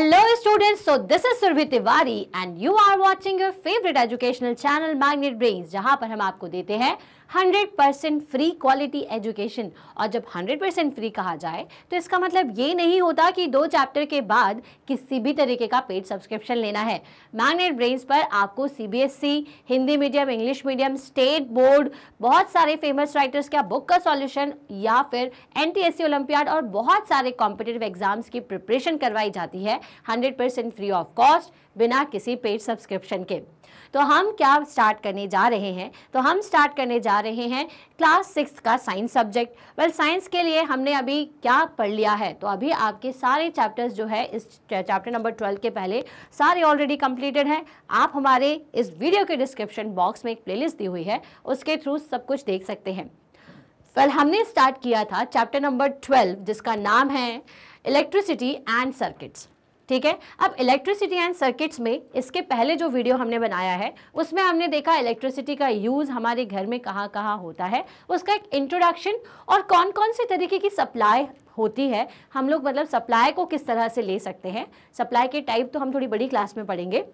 Hello students, so this is Surbhi Tiwari and you are watching your favorite educational channel Magnet Brains जहां पर हम आपको देते हैं 100 परसेंट फ्री क्वालिटी एजुकेशन और जब 100 परसेंट फ्री कहा जाए तो इसका मतलब ये नहीं होता कि दो चैप्टर के बाद किसी भी तरीके का पेड सब्सक्रिप्शन लेना है मैग्नेट ब्रेन्स पर आपको सी Hindi medium English medium state board बहुत सारे फेमस राइटर्स का बुक का सॉल्यूशन या फिर सी ओलंपियाड और बहुत सारे कॉम्पिटेटिव एग्जाम्स की प्रिपरेशन करवाई जाती है परसेंट फ्री ऑफ कॉस्ट बिना किसी पेड सब्सक्रिप्शन के तो हम क्या स्टार्ट करने जा रहे हैं तो हम स्टार्ट करने जा रहे हैं क्लास सिक्स का साइंस सब्जेक्ट वेल साइंस के लिए हमने अभी क्या पढ़ लिया है तो अभी आपके सारे चैप्टर्स जो है इस चैप्टर नंबर ट्वेल्व के पहले सारे ऑलरेडी कंप्लीटेड हैं आप हमारे इस वीडियो के डिस्क्रिप्शन बॉक्स में एक प्लेलिस्ट दी हुई है उसके थ्रू सब कुछ देख सकते हैं वेल well, हमने स्टार्ट किया था चैप्टर नंबर ट्वेल्व जिसका नाम है इलेक्ट्रिसिटी एंड सर्किट्स ठीक है अब इलेक्ट्रिसिटी एंड सर्किट्स में इसके पहले जो वीडियो हमने बनाया है उसमें हमने देखा इलेक्ट्रिसिटी का यूज़ हमारे घर में कहाँ कहाँ होता है उसका एक इंट्रोडक्शन और कौन कौन से तरीके की सप्लाई होती है हम लोग मतलब सप्लाई को किस तरह से ले सकते हैं सप्लाई के टाइप तो हम थोड़ी बड़ी क्लास में पढ़ेंगे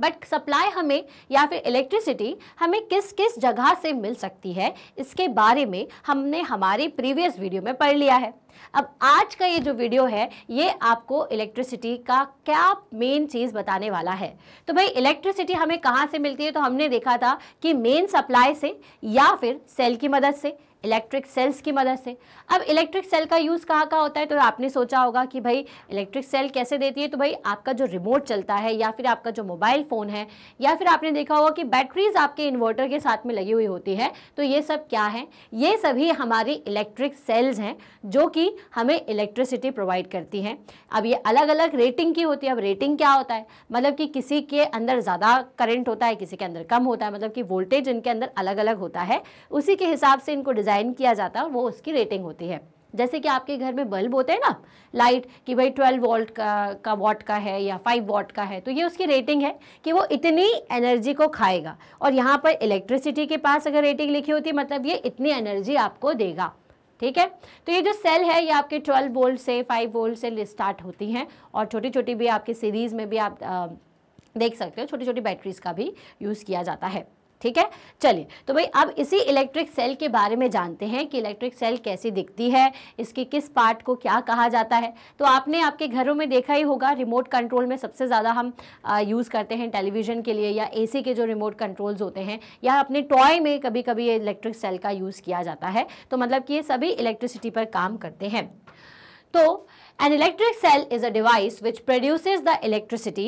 बट सप्लाई हमें या फिर इलेक्ट्रिसिटी हमें किस किस जगह से मिल सकती है इसके बारे में हमने हमारे प्रीवियस वीडियो में पढ़ लिया है अब आज का ये जो वीडियो है ये आपको इलेक्ट्रिसिटी का क्या मेन चीज़ बताने वाला है तो भाई इलेक्ट्रिसिटी हमें कहाँ से मिलती है तो हमने देखा था कि मेन सप्लाई से या फिर सेल की मदद से इलेक्ट्रिक सेल्स की मदद से अब इलेक्ट्रिक सेल का यूज़ कहाँ कहाँ होता है तो आपने सोचा होगा कि भाई इलेक्ट्रिक सेल कैसे देती है तो भाई आपका जो रिमोट चलता है या फिर आपका जो मोबाइल फ़ोन है या फिर आपने देखा होगा कि बैटरीज आपके इन्वर्टर के साथ में लगी हुई होती है तो ये सब क्या है ये सभी हमारी इलेक्ट्रिक सेल्स हैं जो कि हमें इलेक्ट्रिसिटी प्रोवाइड करती हैं अब ये अलग अलग रेटिंग की होती है अब रेटिंग क्या होता है मतलब कि किसी के अंदर ज़्यादा करेंट होता है किसी के अंदर कम होता है मतलब कि वोल्टेज इनके अंदर अलग अलग होता है उसी के हिसाब से इनको डिज़ाइन डिज़ाइन किया जाता है वो उसकी रेटिंग होती है जैसे कि आपके घर में बल्ब होते हैं ना लाइट कि भाई 12 वोल्ट का का वॉट का है या 5 वॉट का है तो ये उसकी रेटिंग है कि वो इतनी एनर्जी को खाएगा और यहाँ पर इलेक्ट्रिसिटी के पास अगर रेटिंग लिखी होती है मतलब ये इतनी एनर्जी आपको देगा ठीक है तो ये जो सेल है ये आपके 12 वोल्ट से 5 वोल्ट से स्टार्ट होती हैं और छोटी छोटी भी आपके सीरीज़ में भी आप आ, देख सकते हो छोटी छोटी बैटरीज़ का भी यूज़ किया जाता है ठीक है चलिए तो भाई अब इसी इलेक्ट्रिक सेल के बारे में जानते हैं कि इलेक्ट्रिक सेल कैसी दिखती है इसके किस पार्ट को क्या कहा जाता है तो आपने आपके घरों में देखा ही होगा रिमोट कंट्रोल में सबसे ज़्यादा हम यूज़ करते हैं टेलीविज़न के लिए या एसी के जो रिमोट कंट्रोल्स होते हैं या अपने टॉय में कभी कभी ये इलेक्ट्रिक सेल का यूज़ किया जाता है तो मतलब कि ये सभी इलेक्ट्रिसिटी पर काम करते हैं तो An electric cell is a device which produces the electricity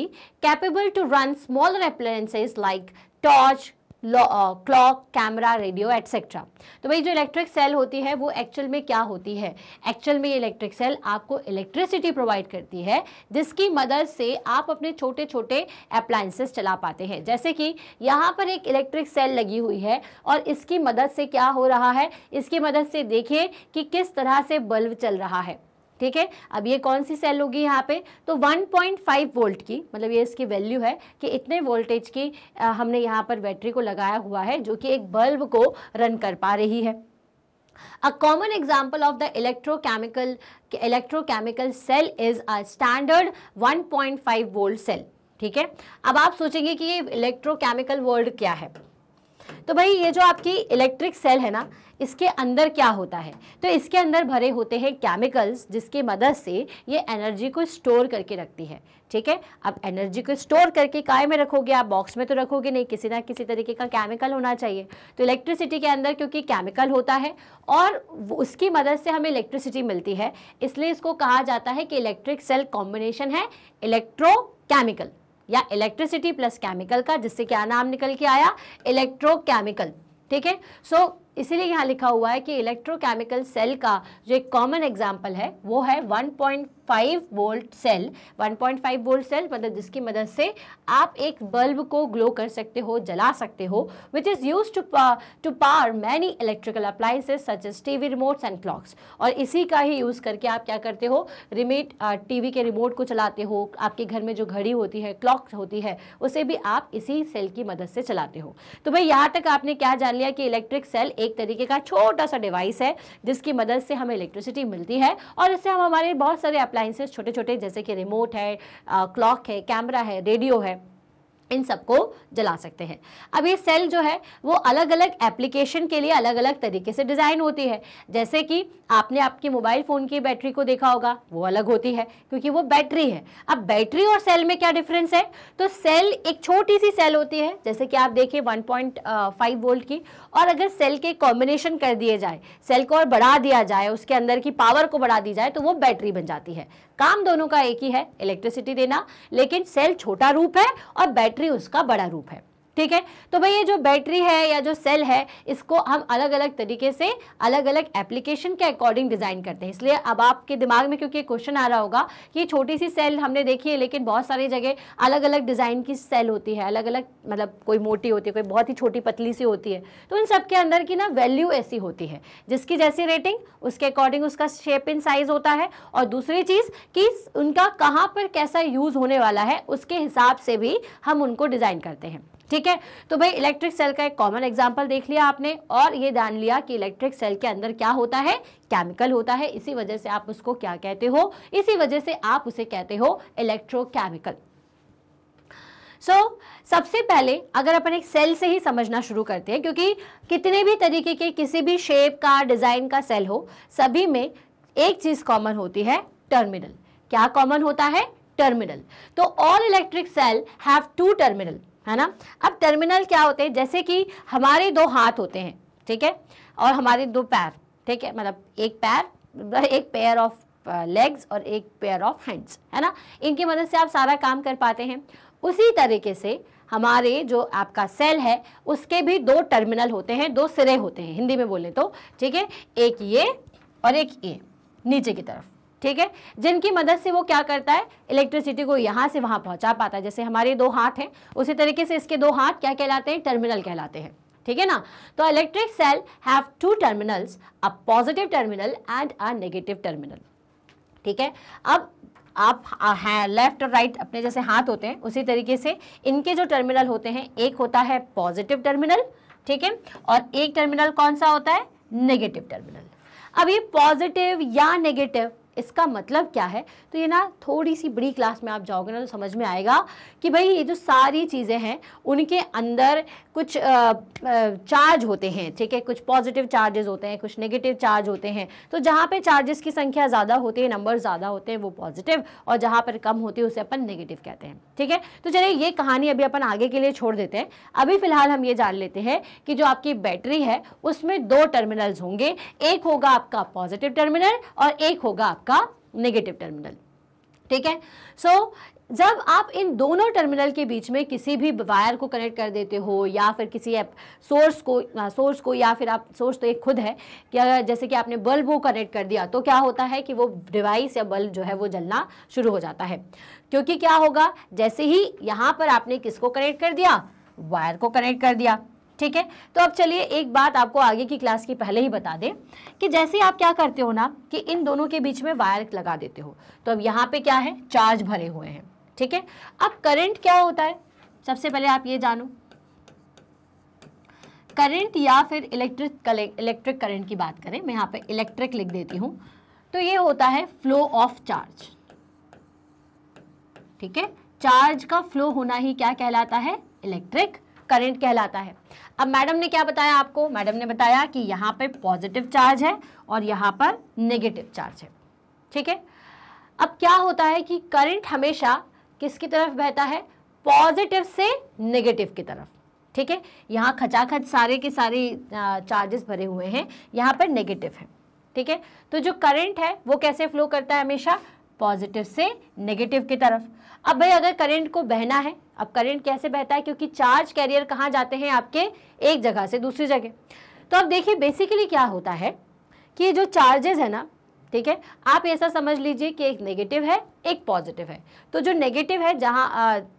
capable to run smaller appliances like torch, clock camera radio etcetera तो भाई जो इलेक्ट्रिक सेल होती है वो एक्चुअल में क्या होती है एक्चुअल में ये इलेक्ट्रिक सेल आपको इलेक्ट्रिसिटी प्रोवाइड करती है जिसकी मदद से आप अपने छोटे छोटे अप्लाइंसेस चला पाते हैं जैसे कि यहाँ पर एक इलेक्ट्रिक सेल लगी हुई है और इसकी मदद से क्या हो रहा है इसकी मदद से देखिए कि किस तरह से बल्ब चल रहा है ठीक है अब ये कौन सी सेल होगी यहाँ पे तो 1.5 वोल्ट की मतलब ये इसकी वैल्यू है कि इतने वोल्टेज की आ, हमने यहाँ पर बैटरी को लगाया हुआ है जो कि एक बल्ब को रन कर पा रही है example of the electrochemical electrochemical cell is a standard one point 1.5 volt cell ठीक है अब आप सोचेंगे कि ये इलेक्ट्रोकेमिकल वर्ल्ड क्या है तो भाई ये जो आपकी इलेक्ट्रिक सेल है ना इसके अंदर क्या होता है तो इसके अंदर भरे होते हैं केमिकल्स जिसके मदद से ये एनर्जी को स्टोर करके रखती है ठीक है अब एनर्जी को स्टोर करके काय में रखोगे आप बॉक्स में तो रखोगे नहीं किसी ना किसी तरीके का केमिकल होना चाहिए तो इलेक्ट्रिसिटी के अंदर क्योंकि केमिकल होता है और उसकी मदद से हमें इलेक्ट्रिसिटी मिलती है इसलिए इसको कहा जाता है कि इलेक्ट्रिक सेल कॉम्बिनेशन है इलेक्ट्रोकेमिकल या इलेक्ट्रिसिटी प्लस केमिकल का जिससे क्या नाम निकल के आया इलेक्ट्रोकेमिकल ठीक है सो इसीलिए यहाँ लिखा हुआ है कि इलेक्ट्रोकेमिकल सेल का जो एक कॉमन एग्जाम्पल है वो है 1.5 5 वोल्ट सेल 1.5 वोल्ट सेल मतलब जिसकी मदद से आप एक बल्ब को ग्लो कर सकते हो जला सकते हो which is use to to power many electrical appliances such as we remotes and clocks और इसी का ही यूज़ करके आप क्या करते हो रिमेट वी uh, के रिमोट को चलाते हो आपके घर में जो घड़ी होती है क्लॉक होती है उसे भी आप इसी सेल की मदद से चलाते हो तो भाई यहाँ तक आपने क्या जान लिया कि इलेक्ट्रिक सेल एक तरीके का छोटा सा डिवाइस है जिसकी मदद से हमें इलेक्ट्रिसिटी मिलती है और इससे हम हमारे बहुत सारे अप्लाई अप्लाइंसेस छोटे छोटे जैसे कि रिमोट है क्लॉक है कैमरा है रेडियो है इन सबको जला सकते हैं अब ये सेल जो है वो अलग अलग एप्लीकेशन के लिए अलग अलग तरीके से डिज़ाइन होती है जैसे कि आपने आपके मोबाइल फ़ोन की बैटरी को देखा होगा वो अलग होती है क्योंकि वो बैटरी है अब बैटरी और सेल में क्या डिफरेंस है तो सेल एक छोटी सी सेल होती है जैसे कि आप देखिए 1.5 वोल्ट की और अगर सेल के कॉम्बिनेशन कर दिए जाए सेल को और बढ़ा दिया जाए उसके अंदर की पावर को बढ़ा दी जाए तो वो बैटरी बन जाती है काम दोनों का एक ही है इलेक्ट्रिसिटी देना लेकिन सेल छोटा रूप है और बैटरी उसका बड़ा रूप है ठीक है तो भाई ये जो बैटरी है या जो सेल है इसको हम अलग अलग तरीके से अलग अलग एप्लीकेशन के अकॉर्डिंग डिज़ाइन करते हैं इसलिए अब आपके दिमाग में क्योंकि क्वेश्चन आ रहा होगा कि छोटी सी सेल हमने देखी है लेकिन बहुत सारी जगह अलग अलग डिज़ाइन की सेल होती है अलग अलग मतलब कोई मोटी होती है कोई बहुत ही छोटी पतली सी होती है तो इन सबके अंदर की ना वैल्यू ऐसी होती है जिसकी जैसी रेटिंग उसके अकॉर्डिंग उसका शेप इन साइज़ होता है और दूसरी चीज़ कि उनका कहाँ पर कैसा यूज़ होने वाला है उसके हिसाब से भी हम उनको डिज़ाइन करते हैं ठीक है तो भाई इलेक्ट्रिक सेल का एक कॉमन एग्जाम्पल देख लिया आपने और ये जान लिया कि इलेक्ट्रिक सेल के अंदर क्या होता है केमिकल होता है इसी वजह से आप उसको क्या कहते हो इसी वजह से आप उसे कहते हो इलेक्ट्रोकेमिकल सो so, सबसे पहले अगर अपन एक सेल से ही समझना शुरू करते हैं क्योंकि कितने भी तरीके के किसी भी शेप का डिज़ाइन का सेल हो सभी में एक चीज़ कॉमन होती है टर्मिनल क्या कॉमन होता है टर्मिनल तो all electric cell have two terminal है ना अब टर्मिनल क्या होते हैं जैसे कि हमारे दो हाथ होते हैं ठीक है और हमारे दो पैर ठीक है मतलब एक पैर मतलब एक पेयर ऑफ लेग्स और एक पेयर ऑफ हैंड्स है ना इनकी मदद से आप सारा काम कर पाते हैं उसी तरीके से हमारे जो आपका सेल है उसके भी दो टर्मिनल होते हैं दो सिरे होते हैं हिंदी में बोले तो ठीक है एक ये और एक ये नीचे की तरफ ठीक है जिनकी मदद से वो क्या करता है इलेक्ट्रिसिटी को यहाँ से वहाँ पहुँचा पाता है जैसे हमारे दो हाथ हैं उसी तरीके से इसके दो हाथ क्या कहलाते हैं टर्मिनल कहलाते हैं ठीक है ना तो electric cell have two terminals a positive terminal and a negative terminal ठीक है अब आप हैं लेफ्ट और राइट अपने जैसे हाथ होते हैं उसी तरीके से इनके जो टर्मिनल होते हैं एक होता है पॉजिटिव टर्मिनल ठीक है और एक टर्मिनल कौन सा होता है नेगेटिव टर्मिनल अब ये पॉजिटिव या नेगेटिव इसका मतलब क्या है तो ये ना थोड़ी सी बड़ी क्लास में आप जाओगे ना तो समझ में आएगा कि भाई ये जो सारी चीज़ें हैं उनके अंदर कुछ चार्ज होते हैं ठीक है कुछ पॉजिटिव चार्जेस होते हैं कुछ नेगेटिव चार्ज होते हैं तो जहाँ पे चार्जेस की संख्या ज़्यादा होती है नंबर ज़्यादा होते हैं वो पॉजिटिव और जहाँ पर कम होती है उसे अपन नेगेटिव कहते हैं ठीक है तो चलिए ये कहानी अभी अपन आगे के लिए छोड़ देते हैं अभी फ़िलहाल हम ये जान लेते हैं कि जो आपकी बैटरी है उसमें दो टर्मिनल्स होंगे एक होगा आपका पॉजिटिव टर्मिनल और एक होगा आपका आपका नेगेटिव टर्मिनल ठीक है सो so, जब आप इन दोनों टर्मिनल के बीच में किसी भी वायर को कनेक्ट कर देते हो या फिर किसी एप सोर्स को सोर्स को या फिर आप सोर्स तो एक खुद है कि अगर जैसे कि आपने बल्ब को कनेक्ट कर दिया तो क्या होता है कि वो डिवाइस या बल्ब जो है वो जलना शुरू हो जाता है क्योंकि क्या होगा जैसे ही यहाँ पर आपने किसको कनेक्ट कर दिया वायर को कनेक्ट कर दिया ठीक है तो अब चलिए एक बात आपको आगे की क्लास की पहले ही बता दें कि जैसे आप क्या करते हो ना कि इन दोनों के बीच में वायर लगा देते हो तो अब यहाँ पे क्या है चार्ज भरे हुए हैं ठीक है अब करंट क्या होता है सबसे पहले आप ये जानो करंट या फिर इलेक्ट्रिक इलेक्ट्रिक करंट की बात करें मैं यहाँ पे इलेक्ट्रिक लिख देती हूँ तो ये होता है फ्लो ऑफ चार्ज ठीक है चार्ज का फ्लो होना ही क्या कहलाता है इलेक्ट्रिक करंट कहलाता है अब मैडम ने क्या बताया आपको मैडम ने बताया कि यहाँ पे पॉजिटिव चार्ज है और यहाँ पर नेगेटिव चार्ज है ठीक है अब क्या होता है कि करंट हमेशा किसकी तरफ बहता है पॉजिटिव से नेगेटिव की तरफ ठीक है यहाँ खचाखच सारे के सारे चार्जेस भरे हुए हैं यहाँ पर नेगेटिव है ठीक है तो जो करंट है वो कैसे फ्लो करता है हमेशा पॉजिटिव से नेगेटिव की तरफ अब भाई अगर करंट को बहना है अब करंट कैसे बहता है क्योंकि चार्ज कैरियर कहाँ जाते हैं आपके एक जगह से दूसरी जगह तो अब देखिए बेसिकली क्या होता है कि जो चार्जेस है ना ठीक है आप ऐसा समझ लीजिए कि एक नेगेटिव है एक पॉजिटिव है तो जो नेगेटिव है जहाँ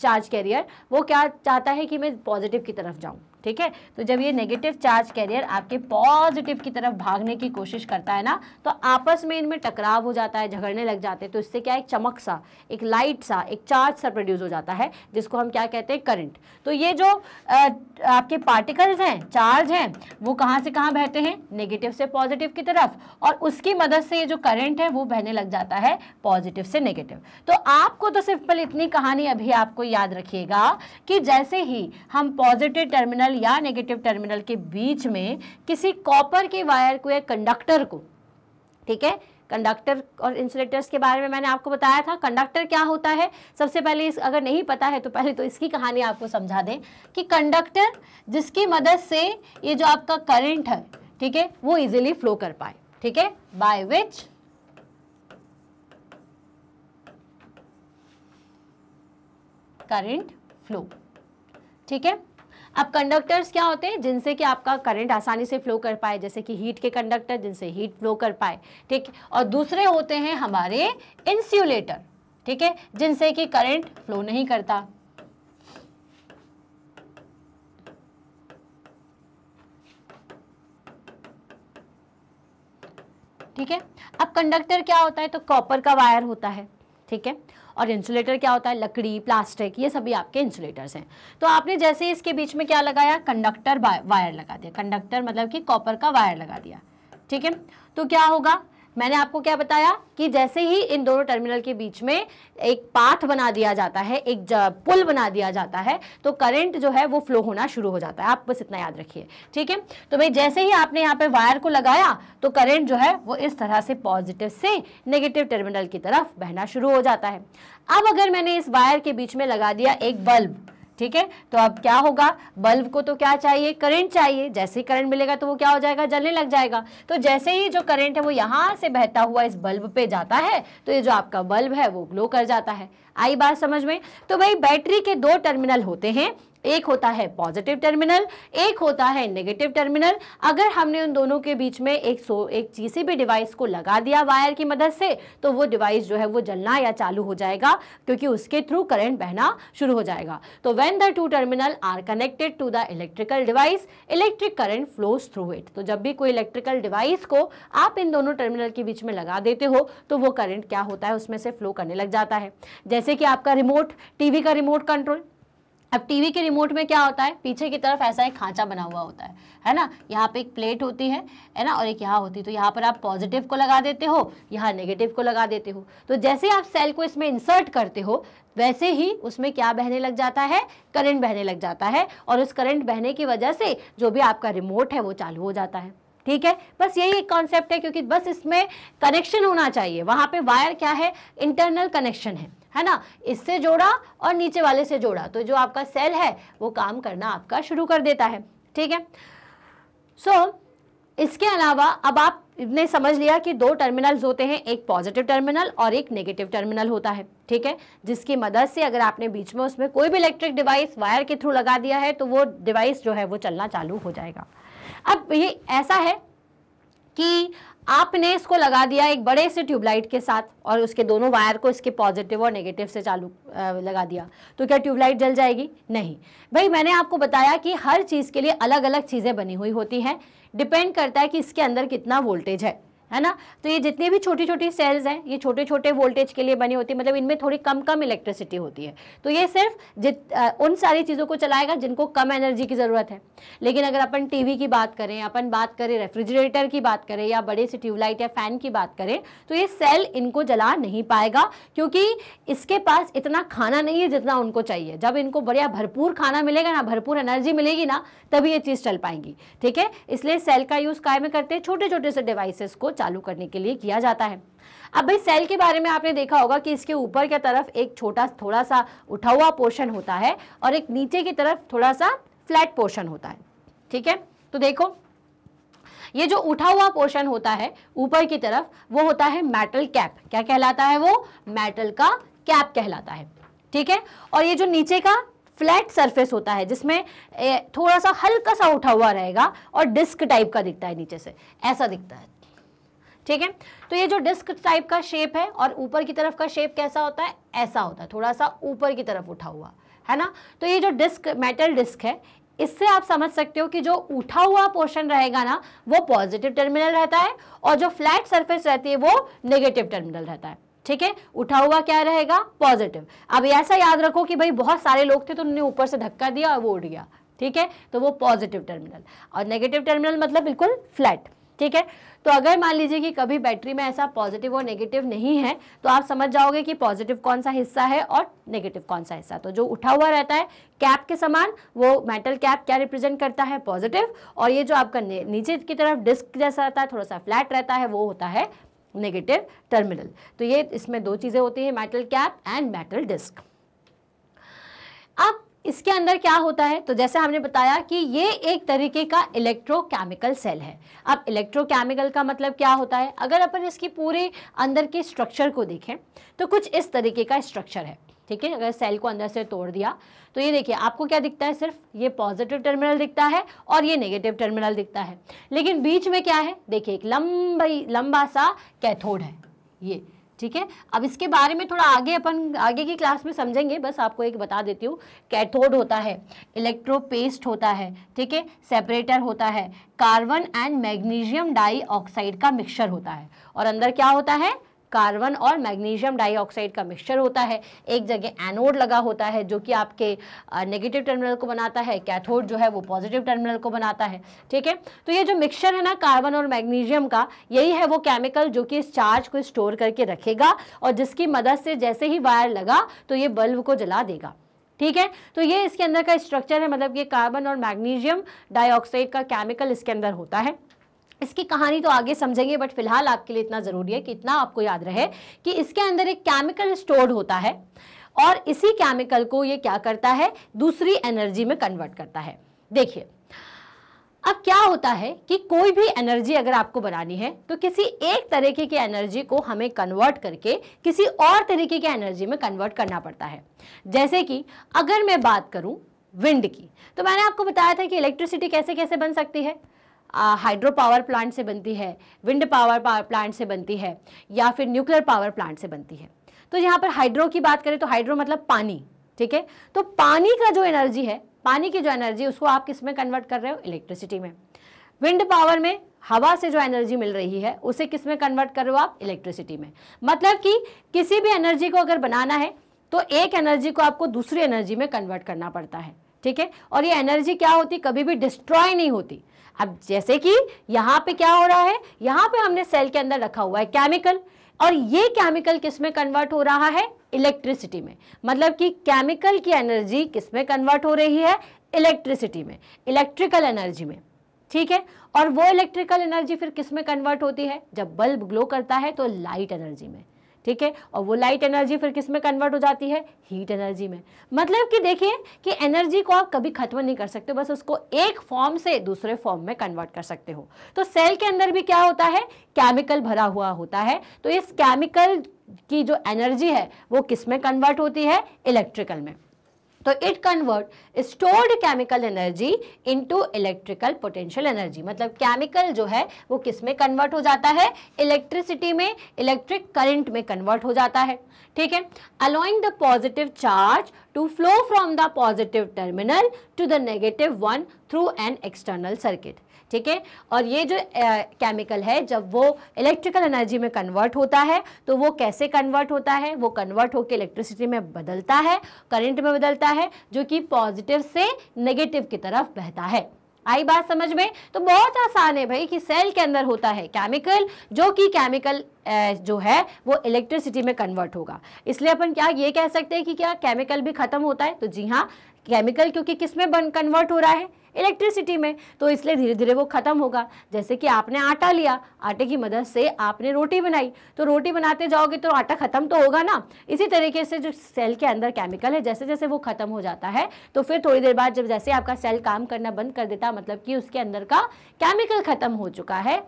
चार्ज कैरियर वो क्या चाहता है कि मैं पॉजिटिव की तरफ जाऊँ ठीक है तो जब ये नेगेटिव चार्ज कैरियर आपके पॉजिटिव की तरफ भागने की कोशिश करता है ना तो आपस में इनमें टकराव हो जाता है झगड़ने लग जाते हैं तो इससे क्या एक चमक सा एक लाइट सा एक चार्ज सा प्रोड्यूस हो जाता है जिसको हम क्या कहते हैं करंट तो ये जो आ, आपके पार्टिकल्स हैं चार्ज हैं वो कहाँ से कहाँ बहते हैं नेगेटिव से पॉजिटिव की तरफ और उसकी मदद से ये जो करंट है वो बहने लग जाता है पॉजिटिव से नेगेटिव तो आपको तो सिंपल इतनी कहानी अभी आपको याद रखिएगा कि जैसे ही हम पॉजिटिव टर्मिनल टर्मिनल या नेगेटिव टर्मिनल के बीच में किसी कॉपर के वायर को या कंडक्टर को ठीक है कंडक्टर और इंसुलेटर्स के बारे में मैंने आपको बताया था कंडक्टर क्या होता है सबसे पहले इस अगर नहीं पता है तो पहले तो इसकी कहानी आपको समझा दें कि कंडक्टर जिसकी मदद से ये जो आपका करंट है ठीक है वो इजीली फ्लो कर पाए ठीक है बाय विच करंट फ्लो ठीक है अब कंडक्टर्स क्या होते हैं जिनसे कि आपका करंट आसानी से फ्लो कर पाए जैसे कि हीट के कंडक्टर जिनसे हीट फ्लो कर पाए ठीक और दूसरे होते हैं हमारे इंस्यूलेटर ठीक है जिनसे कि करंट फ्लो नहीं करता ठीक है अब कंडक्टर क्या होता है तो कॉपर का वायर होता है ठीक है और इंसुलेटर क्या होता है लकड़ी प्लास्टिक ये सभी आपके इंसुलेटर्स हैं तो आपने जैसे इसके बीच में क्या लगाया कंडक्टर वायर लगा दिया कंडक्टर मतलब कि कॉपर का वायर लगा दिया ठीक है तो क्या होगा मैंने आपको क्या बताया कि जैसे ही इन दोनों टर्मिनल के बीच में एक पाथ बना दिया जाता है एक पुल बना दिया जाता है तो करंट जो है वो फ्लो होना शुरू हो जाता है आप बस इतना याद रखिए ठीक है तो भाई जैसे ही आपने यहाँ पे वायर को लगाया तो करंट जो है वो इस तरह से पॉजिटिव से नेगेटिव टर्मिनल की तरफ बहना शुरू हो जाता है अब अगर मैंने इस वायर के बीच में लगा दिया एक बल्ब ठीक है तो अब क्या होगा बल्ब को तो क्या चाहिए करंट चाहिए जैसे ही करंट मिलेगा तो वो क्या हो जाएगा जलने लग जाएगा तो जैसे ही जो करंट है वो यहां से बहता हुआ इस बल्ब पे जाता है तो ये जो आपका बल्ब है वो ग्लो कर जाता है आई बात समझ में तो भाई बैटरी के दो टर्मिनल होते हैं एक होता है पॉजिटिव टर्मिनल एक होता है नेगेटिव टर्मिनल अगर हमने उन दोनों के बीच में एक सो एक किसी भी डिवाइस को लगा दिया वायर की मदद से तो वो डिवाइस जो है वो जलना या चालू हो जाएगा क्योंकि उसके थ्रू करंट बहना शुरू हो जाएगा तो when the two terminal are connected to the electrical device electric current flows through it तो जब भी कोई इलेक्ट्रिकल डिवाइस को आप इन दोनों टर्मिनल के बीच में लगा देते हो तो वो करंट क्या होता है उसमें से फ्लो करने लग जाता है जैसे कि आपका रिमोट टीवी का रिमोट कंट्रोल अब टीवी के रिमोट में क्या होता है पीछे की तरफ ऐसा एक खांचा बना हुआ होता है है ना यहाँ पे एक प्लेट होती है है ना और एक यहाँ होती है तो यहाँ पर आप पॉजिटिव को लगा देते हो यहाँ नेगेटिव को लगा देते हो तो जैसे आप सेल को इसमें इंसर्ट करते हो वैसे ही उसमें क्या बहने लग जाता है करंट बहने लग जाता है और उस करंट बहने की वजह से जो भी आपका रिमोट है वो चालू हो जाता है ठीक है बस यही एक कॉन्सेप्ट है क्योंकि बस इसमें कनेक्शन होना चाहिए वहाँ पर वायर क्या है इंटरनल कनेक्शन है है ना इससे जोड़ा और नीचे वाले से जोड़ा तो जो आपका सेल है वो काम करना आपका शुरू कर देता है ठीक है सो so, इसके अलावा अब आप ने समझ लिया कि दो टर्मिनल्स होते हैं एक पॉजिटिव टर्मिनल और एक नेगेटिव टर्मिनल होता है ठीक है जिसकी मदद से अगर आपने बीच में उसमें कोई भी इलेक्ट्रिक डिवाइस वायर के थ्रू लगा दिया है तो वो डिवाइस जो है वो चलना चालू हो जाएगा अब ये ऐसा है कि आपने इसको लगा दिया एक बड़े से ट्यूबलाइट के साथ और उसके दोनों वायर को इसके पॉजिटिव और नेगेटिव से चालू लगा दिया तो क्या ट्यूबलाइट जल जाएगी नहीं भाई मैंने आपको बताया कि हर चीज़ के लिए अलग अलग चीज़ें बनी हुई होती हैं डिपेंड करता है कि इसके अंदर कितना वोल्टेज है है ना तो ये जितनी भी छोटी छोटी सेल्स हैं ये छोटे छोटे वोल्टेज के लिए बनी होती है मतलब इनमें थोड़ी कम कम इलेक्ट्रिसिटी होती है तो ये सिर्फ जित आ, उन सारी चीज़ों को चलाएगा जिनको कम एनर्जी की ज़रूरत है लेकिन अगर अपन टीवी की बात करें अपन बात करें रेफ्रिजरेटर की बात करें या बड़े से ट्यूबलाइट या फ़ैन की बात करें तो ये सेल इनको जला नहीं पाएगा क्योंकि इसके पास इतना खाना नहीं है जितना उनको चाहिए जब इनको बढ़िया भरपूर खाना मिलेगा ना भरपूर एनर्जी मिलेगी ना तभी ये चीज़ चल पाएंगी ठीक है इसलिए सेल का यूज़ कायम में करते हैं छोटे छोटे से डिवाइसेस को चालू करने के लिए किया जाता है अब भाई सेल के बारे में आपने देखा होगा कि इसके ऊपर की तरफ एक छोटा थोड़ा सा उठा हुआ पोर्शन होता है और एक नीचे की तरफ थोड़ा सा फ्लैट पोर्शन होता है ठीक है तो देखो ये जो उठा हुआ पोर्शन होता है ऊपर की तरफ वो होता है मेटल कैप क्या कहलाता है वो मेटल का कैप कहलाता है ठीक है और ये जो नीचे का फ्लैट सरफेस होता है जिसमें थोड़ा सा हल्का सा उठा हुआ रहेगा और डिस्क टाइप का दिखता है नीचे से ऐसा दिखता है ठीक है तो ये जो डिस्क टाइप का शेप है और ऊपर की तरफ का शेप कैसा होता है ऐसा होता है थोड़ा सा ऊपर की तरफ उठा हुआ है ना तो ये जो डिस्क मेटल डिस्क है इससे आप समझ सकते हो कि जो उठा हुआ पोर्शन रहेगा ना वो पॉजिटिव टर्मिनल रहता है और जो फ्लैट सरफेस रहती है वो नेगेटिव टर्मिनल रहता है ठीक है उठा हुआ क्या रहेगा पॉजिटिव अब ऐसा याद रखो कि भाई बहुत सारे लोग थे तो उन्होंने ऊपर से धक्का दिया और वो उड़ गया ठीक है तो वो पॉजिटिव टर्मिनल और नेगेटिव टर्मिनल मतलब बिल्कुल फ्लैट ठीक है तो अगर मान लीजिए कि कभी बैटरी में ऐसा पॉजिटिव और नेगेटिव नहीं है तो आप समझ जाओगे कि पॉजिटिव कौन सा हिस्सा है और नेगेटिव कौन सा हिस्सा तो जो उठा हुआ रहता है कैप के समान वो मेटल कैप क्या रिप्रेजेंट करता है पॉजिटिव और ये जो आपका नीचे की तरफ डिस्क जैसा रहता है थोड़ा सा फ्लैट रहता है वो होता है नेगेटिव टर्मिनल तो ये इसमें दो चीज़ें होती हैं metal cap and metal disc अब इसके अंदर क्या होता है तो जैसे हमने बताया कि ये एक तरीके का इलेक्ट्रोकेमिकल सेल है अब इलेक्ट्रोकेमिकल का मतलब क्या होता है अगर अपन इसकी पूरे अंदर के स्ट्रक्चर को देखें तो कुछ इस तरीके का स्ट्रक्चर है ठीक है अगर सेल को अंदर से तोड़ दिया तो ये देखिए आपको क्या दिखता है सिर्फ ये पॉजिटिव टर्मिनल दिखता है और ये नेगेटिव टर्मिनल दिखता है लेकिन बीच में क्या है देखिए एक लंबी लंबा सा कैथोड है ये ठीक है अब इसके बारे में थोड़ा आगे अपन आगे की क्लास में समझेंगे बस आपको एक बता देती हूँ कैथोड होता है इलेक्ट्रोपेस्ट होता है ठीक है सेपरेटर होता है carbon and magnesium dioxide का मिक्सचर होता है और अंदर क्या होता है कार्बन और मैग्नीशियम डाइऑक्साइड का मिक्सचर होता है एक जगह एनोड लगा होता है जो कि आपके नेगेटिव टर्मिनल को बनाता है कैथोड जो है वो पॉजिटिव टर्मिनल को बनाता है ठीक है तो ये जो मिक्सचर है ना कार्बन और मैग्नीशियम का यही है वो केमिकल जो कि इस चार्ज को स्टोर करके रखेगा और जिसकी मदद से जैसे ही वायर लगा तो ये बल्ब को जला देगा ठीक है तो ये इसके अंदर का स्ट्रक्चर है मतलब ये कार्बन और मैग्नीशियम डाइऑक्साइड का केमिकल इसके अंदर होता है इसकी कहानी तो आगे समझेंगे बट फिलहाल आपके लिए इतना ज़रूरी है कि इतना आपको याद रहे कि इसके अंदर एक केमिकल स्टोर्ड होता है और इसी केमिकल को ये क्या करता है दूसरी एनर्जी में कन्वर्ट करता है देखिए अब क्या होता है कि कोई भी एनर्जी अगर आपको बनानी है तो किसी एक तरीके की एनर्जी को हमें कन्वर्ट करके किसी और तरीके की एनर्जी में कन्वर्ट करना पड़ता है जैसे कि अगर मैं बात करूं विंड की तो मैंने आपको बताया था कि इलेक्ट्रिसिटी कैसे कैसे बन सकती है हाइड्रो पावर प्लांट से बनती है विंड पावर प्लांट से बनती है या फिर न्यूक्लियर पावर प्लांट से बनती है तो यहाँ पर हाइड्रो की बात करें तो हाइड्रो मतलब पानी ठीक है तो पानी का जो एनर्जी है पानी की जो एनर्जी उसको आप किस में कन्वर्ट कर रहे हो इलेक्ट्रिसिटी में विंड पावर में हवा से जो एनर्जी मिल रही है उसे किस में कन्वर्ट कर रहे हो आप इलेक्ट्रिसिटी में मतलब कि किसी भी एनर्जी को अगर बनाना है तो एक एनर्जी को आपको दूसरी एनर्जी में कन्वर्ट करना पड़ता है ठीक है और ये एनर्जी क्या होती कभी भी डिस्ट्रॉय नहीं होती अब जैसे कि यहाँ पे क्या हो रहा है यहाँ पे हमने सेल के अंदर रखा हुआ है केमिकल और ये केमिकल किस में कन्वर्ट हो रहा है इलेक्ट्रिसिटी में मतलब कि केमिकल की एनर्जी किस में कन्वर्ट हो रही है इलेक्ट्रिसिटी में इलेक्ट्रिकल एनर्जी में ठीक है और वो इलेक्ट्रिकल एनर्जी फिर किस में कन्वर्ट होती है जब बल्ब ग्लो करता है तो लाइट एनर्जी में ठीक है और वो लाइट एनर्जी फिर किस में कन्वर्ट हो जाती है हीट एनर्जी में मतलब कि देखिए कि एनर्जी को आप कभी खत्म नहीं कर सकते बस उसको एक फॉर्म से दूसरे फॉर्म में कन्वर्ट कर सकते हो तो सेल के अंदर भी क्या होता है केमिकल भरा हुआ होता है तो इस केमिकल की जो एनर्जी है वो किस में कन्वर्ट होती है इलेक्ट्रिकल में तो it convert stored chemical energy into electrical potential energy मतलब केमिकल जो है वो किस में कन्वर्ट हो जाता है इलेक्ट्रिसिटी में इलेक्ट्रिक करंट में कन्वर्ट हो जाता है ठीक है allowing the positive charge to flow from the positive terminal to the negative one through an external circuit ठीक है और ये जो केमिकल है जब वो इलेक्ट्रिकल एनर्जी में कन्वर्ट होता है तो वो कैसे कन्वर्ट होता है वो कन्वर्ट होकर इलेक्ट्रिसिटी में बदलता है करंट में बदलता है जो कि पॉजिटिव से नेगेटिव की तरफ बहता है आई बात समझ में तो बहुत आसान है भाई कि सेल के अंदर होता है केमिकल जो कि केमिकल जो है वो इलेक्ट्रिसिटी में कन्वर्ट होगा इसलिए अपन क्या ये कह सकते हैं कि क्या केमिकल भी खत्म होता है तो जी हाँ केमिकल क्योंकि किस में बन कन्वर्ट हो रहा है इलेक्ट्रिसिटी में तो इसलिए धीरे धीरे वो ख़त्म होगा जैसे कि आपने आटा लिया आटे की मदद से आपने रोटी बनाई तो रोटी बनाते जाओगे तो आटा ख़त्म तो होगा ना इसी तरीके से जो सेल के अंदर केमिकल है जैसे जैसे वो ख़त्म हो जाता है तो फिर थोड़ी देर बाद जब जैसे आपका सेल काम करना बंद कर देता मतलब कि उसके अंदर का केमिकल ख़त्म हो चुका है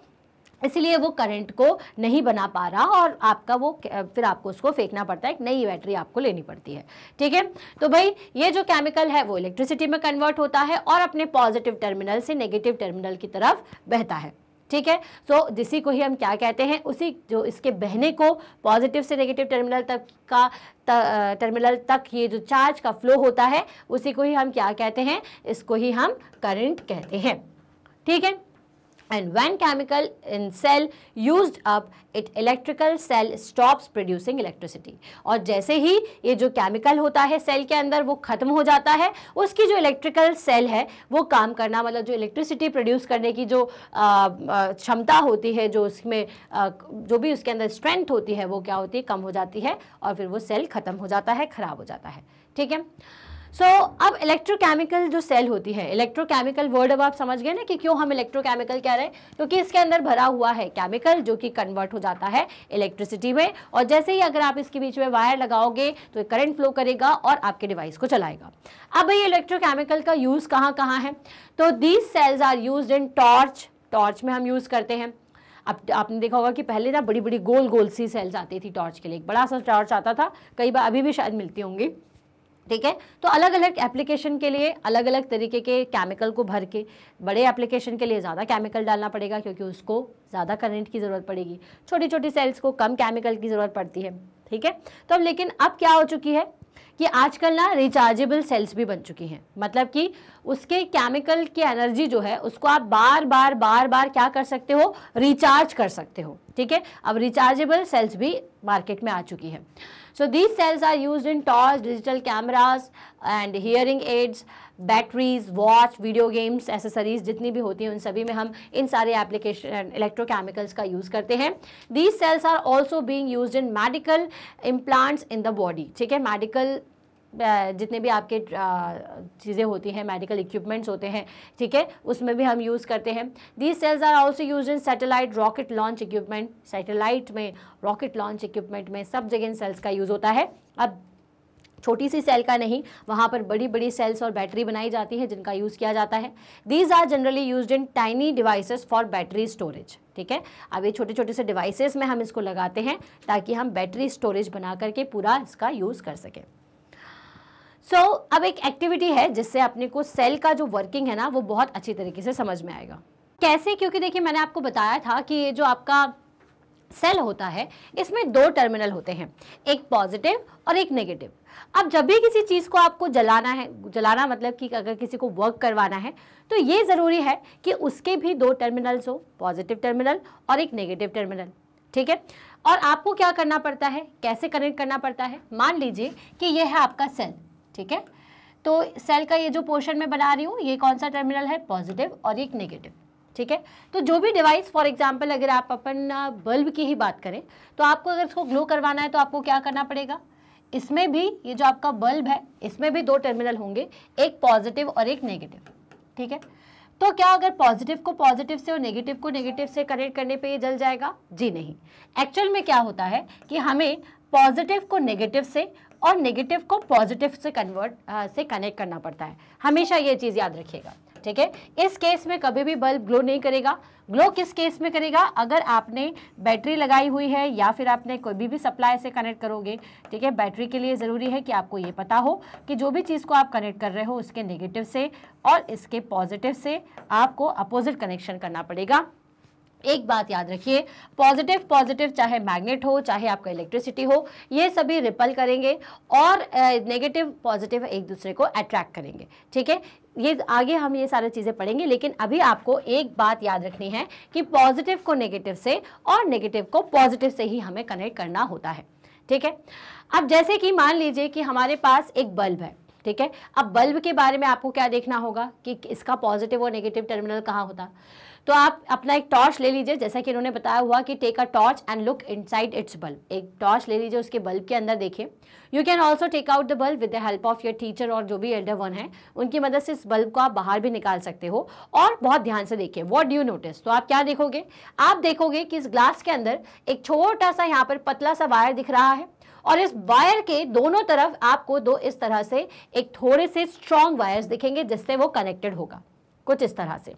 इसलिए वो करंट को नहीं बना पा रहा और आपका वो फिर आपको उसको फेंकना पड़ता है एक नई बैटरी आपको लेनी पड़ती है ठीक है तो भाई ये जो केमिकल है वो इलेक्ट्रिसिटी में कन्वर्ट होता है और अपने पॉजिटिव टर्मिनल से नेगेटिव टर्मिनल की तरफ बहता है ठीक है सो जिसी को ही हम क्या कहते हैं उसी जो इसके बहने को पॉजिटिव से नेगेटिव टर्मिनल तक का टर्मिनल तक ये जो चार्ज का फ्लो होता है उसी को ही हम क्या कहते हैं इसको ही हम करंट कहते हैं ठीक है and when chemical in cell used up it electrical cell stops producing electricity और जैसे ही ये जो chemical होता है cell के अंदर वो ख़त्म हो जाता है उसकी जो electrical cell है वो काम करना मतलब जो electricity produce करने की जो क्षमता होती है जो उसमें आ, जो भी उसके अंदर strength होती है वो क्या होती है कम हो जाती है और फिर वो cell ख़त्म हो जाता है ख़राब हो जाता है ठीक है सो so, अब इलेक्ट्रोकेमिकल जो सेल होती है इलेक्ट्रोकेमिकल वर्ड अब आप समझ गए ना कि क्यों हम इलेक्ट्रोकेमिकल कह रहे हैं क्योंकि इसके अंदर भरा हुआ है केमिकल जो कि कन्वर्ट हो जाता है इलेक्ट्रिसिटी में और जैसे ही अगर आप इसके बीच में वायर लगाओगे तो करंट फ्लो करेगा और आपके डिवाइस को चलाएगा अब ये इलेक्ट्रोकेमिकल का यूज़ कहाँ कहाँ है तो these cells are use in torch torch में हम यूज़ करते हैं अब आपने देखा होगा कि पहले ना बड़ी बड़ी गोल गोल सी सेल्स आती थी टॉर्च के लिए एक बड़ा सा टॉर्च आता था कई बार अभी भी शायद मिलती होंगी ठीक है तो अलग अलग एप्लीकेशन के लिए अलग अलग तरीके के केमिकल को भर के बड़े एप्लीकेशन के लिए ज़्यादा केमिकल डालना पड़ेगा क्योंकि उसको ज़्यादा करंट की ज़रूरत पड़ेगी छोटी छोटी सेल्स को कम केमिकल की ज़रूरत पड़ती है ठीक है तो अब लेकिन अब क्या हो चुकी है कि आजकल ना रिचार्जेबल सेल्स भी बन चुकी हैं मतलब कि उसके केमिकल की एनर्जी जो है उसको आप बार बार बार बार क्या कर सकते हो रिचार्ज कर सकते हो ठीक है अब रिचार्जेबल सेल्स भी मार्केट में आ चुकी है So these cells are used in toys, digital cameras and hearing aids, batteries watch video games accessories जितनी भी होती हैं उन सभी में हम इन सारे एप्लीकेशन इलेक्ट्रोकेमिकल्स का यूज़ करते हैं these cells are also being use in medical implants in the body ठीक है मेडिकल जितने भी आपके चीज़ें होती हैं मेडिकल इक्विपमेंट्स होते हैं ठीक है उसमें भी हम यूज़ करते हैं these cells are also use in satellite rocket launch equipment satellite में रॉकेट लॉन्च इक्विपमेंट में सब जगह इन सेल्स का यूज़ होता है अब छोटी सी सेल का नहीं वहाँ पर बड़ी बड़ी सेल्स और बैटरी बनाई जाती है जिनका यूज़ किया जाता है these are generally use in tiny devices for battery storage ठीक है अब ये छोटे छोटे से डिवाइसेस में हम इसको लगाते हैं ताकि हम बैटरी स्टोरेज बना करके पूरा इसका यूज़ कर सकें सो so, अब एक एक्टिविटी है जिससे अपने को सेल का जो वर्किंग है ना वो बहुत अच्छी तरीके से समझ में आएगा कैसे क्योंकि देखिए मैंने आपको बताया था कि ये जो आपका सेल होता है इसमें दो टर्मिनल होते हैं एक पॉजिटिव और एक नेगेटिव अब जब भी किसी चीज़ को आपको जलाना है जलाना मतलब कि अगर किसी को वर्क करवाना है तो ये ज़रूरी है कि उसके भी दो टर्मिनल्स हो पॉजिटिव टर्मिनल और एक नेगेटिव टर्मिनल ठीक है और आपको क्या करना पड़ता है कैसे कनेक्ट करना पड़ता है मान लीजिए कि यह है आपका सेल ठीक है तो सेल का ये जो पोर्शन मैं बना रही हूँ ये कौन सा टर्मिनल है पॉजिटिव और एक नेगेटिव ठीक है तो जो भी डिवाइस फॉर एग्जाम्पल अगर आप अपन बल्ब की ही बात करें तो आपको अगर इसको ग्लो करवाना है तो आपको क्या करना पड़ेगा इसमें भी ये जो आपका बल्ब है इसमें भी दो टर्मिनल होंगे एक पॉजिटिव और एक नेगेटिव ठीक है तो क्या अगर पॉजिटिव को पॉजिटिव से और नेगेटिव को नेगेटिव से कनेक्ट करने पे ये जल जाएगा जी नहीं एक्चुअल में क्या होता है कि हमें पॉजिटिव को नेगेटिव से और नेगेटिव को पॉजिटिव से कन्वर्ट uh, से कनेक्ट करना पड़ता है हमेशा ये चीज़ याद रखिएगा ठीक है इस केस में कभी भी बल्ब ग्लो नहीं करेगा ग्लो किस केस में करेगा अगर आपने बैटरी लगाई हुई है या फिर आपने कोई भी भी सप्लाई से कनेक्ट करोगे ठीक है बैटरी के लिए ज़रूरी है कि आपको ये पता हो कि जो भी चीज़ को आप कनेक्ट कर रहे हो उसके नेगेटिव से और इसके पॉजिटिव से आपको अपोजिट कनेक्शन करना पड़ेगा एक बात याद रखिए पॉजिटिव पॉजिटिव चाहे मैग्नेट हो चाहे आपका इलेक्ट्रिसिटी हो ये सभी रिपल करेंगे और नेगेटिव पॉजिटिव एक दूसरे को अट्रैक्ट करेंगे ठीक है ये आगे हम ये सारी चीज़ें पढ़ेंगे लेकिन अभी आपको एक बात याद रखनी है कि पॉजिटिव को नेगेटिव से और नेगेटिव को पॉजिटिव से ही हमें कनेक्ट करना होता है ठीक है अब जैसे कि मान लीजिए कि हमारे पास एक बल्ब है ठीक है अब बल्ब के बारे में आपको क्या देखना होगा कि इसका पॉजिटिव और नेगेटिव टर्मिनल कहाँ होता तो आप अपना एक टॉर्च ले लीजिए जैसा कि इन्होंने बताया हुआ कि take a torch and look inside its bulb एक टॉर्च ले लीजिए उसके बल्ब के अंदर देखिए you can also take out the bulb with the help of your teacher और जो भी एल्डर वन है उनकी मदद से इस बल्ब को आप बाहर भी निकाल सकते हो और बहुत ध्यान से देखिए वॉट डू यू नोटिस तो आप क्या देखोगे आप देखोगे कि इस ग्लास के अंदर एक छोटा सा यहाँ पर पतला सा वायर दिख रहा है और इस वायर के दोनों तरफ आपको दो इस तरह से एक थोड़े से स्ट्रॉन्ग वायर्स दिखेंगे जिससे वो कनेक्टेड होगा कुछ इस तरह से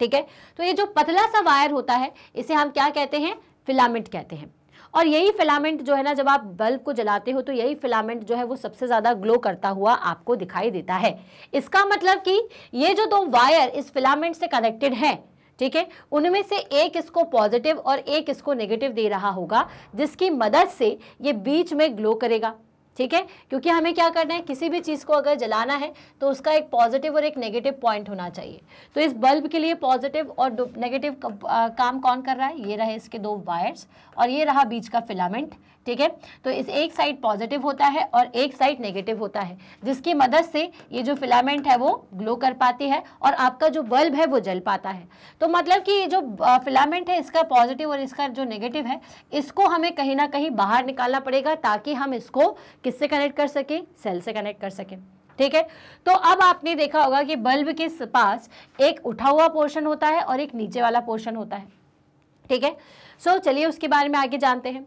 ठीक है तो ये जो पतला सा वायर होता है इसे हम क्या कहते हैं फिलामेंट कहते हैं और यही फिलामेंट जो है ना जब आप बल्ब को जलाते हो तो यही फिलामेंट जो है वो सबसे ज़्यादा ग्लो करता हुआ आपको दिखाई देता है इसका मतलब कि ये जो दो वायर इस फिलामेंट से कनेक्टेड है ठीक है उनमें से एक इसको पॉजिटिव और एक इसको नेगेटिव दे रहा होगा जिसकी मदद से ये बीच में ग्लो करेगा ठीक है क्योंकि हमें क्या करना है किसी भी चीज़ को अगर जलाना है तो उसका एक पॉजिटिव और एक नेगेटिव पॉइंट होना चाहिए तो इस बल्ब के लिए पॉजिटिव और नेगेटिव काम कौन कर रहा है ये रहे इसके दो वायर्स और ये रहा बीच का फिलामेंट ठीक है तो इस एक साइड पॉजिटिव होता है और एक साइड नेगेटिव होता है जिसकी मदद से ये जो फिलामेंट है वो ग्लो कर पाती है और आपका जो बल्ब है वो जल पाता है तो मतलब कि ये जो फिलामेंट है इसका पॉजिटिव और इसका जो नेगेटिव है इसको हमें कहीं ना कहीं बाहर निकालना पड़ेगा ताकि हम इसको किससे कनेक्ट कर सकें सेल से कनेक्ट कर सकें ठीक है तो अब आपने देखा होगा कि बल्ब के पास एक उठा हुआ पोर्शन होता है और एक नीचे वाला पोर्शन होता है ठीक है सो चलिए उसके बारे में आगे जानते हैं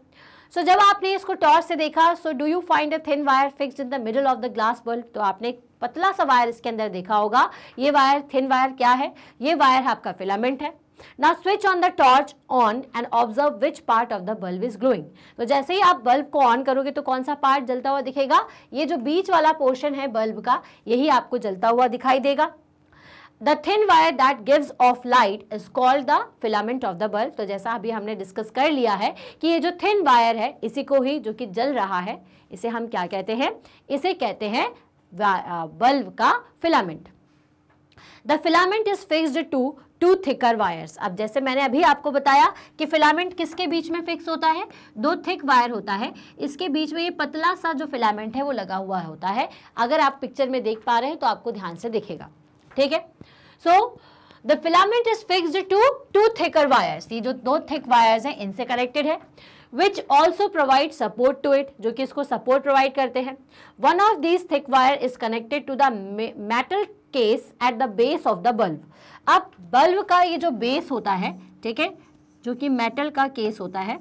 सो so, जब आपने इसको टॉर्च से देखा so do you find a thin wire fix in the middle of the glass bulb तो आपने पतला सा वायर इसके अंदर देखा होगा ये वायर थिन वायर क्या है ये वायर आपका फिलामेंट है ना switch on the torch on and observe which part of the bulb is glowing तो जैसे ही आप बल्ब को ऑन करोगे तो कौन सा पार्ट जलता हुआ दिखेगा ये जो बीच वाला पोर्शन है बल्ब का यही आपको जलता हुआ दिखाई देगा the thin wire that gives off light is called the filament of the bulb तो जैसा अभी हमने डिस्कस कर लिया है कि ये जो थिन वायर है इसी को ही जो कि जल रहा है इसे हम क्या कहते हैं इसे कहते हैं बल्ब का filament the filament is fixed to two thicker wires अब जैसे मैंने अभी आपको बताया कि फिलामेंट किसके बीच में फिक्स होता है दो थिक वायर होता है इसके बीच में ये पतला सा जो फिलामेंट है वो लगा हुआ होता है अगर आप पिक्चर में देख पा रहे हैं तो आपको ध्यान से दिखेगा ठीक है so the filament is fixed to two thicker wires ये जो दो थिक वायर्स हैं इनसे कनेक्टेड है which also provide support to it जो कि इसको सपोर्ट प्रोवाइड करते हैं one of these thick wire is connected to the metal case at the base of the bulb अब बल्ब का ये जो बेस होता है ठीक है जो कि मेटल का केस होता है